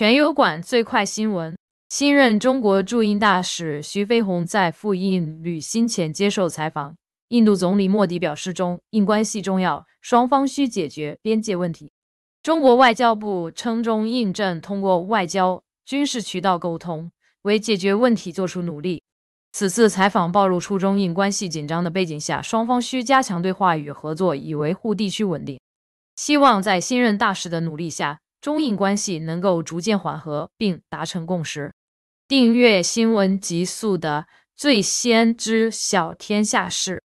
全友馆最快新闻：新任中国驻印大使徐飞鸿在赴印旅新前接受采访，印度总理莫迪表示中印关系重要，双方需解决边界问题。中国外交部称中印正通过外交、军事渠道沟通，为解决问题做出努力。此次采访暴露出中印关系紧张的背景下，双方需加强对话与合作，以维护地区稳定。希望在新任大使的努力下。中印关系能够逐渐缓和并达成共识。订阅新闻极速的，最先知晓天下事。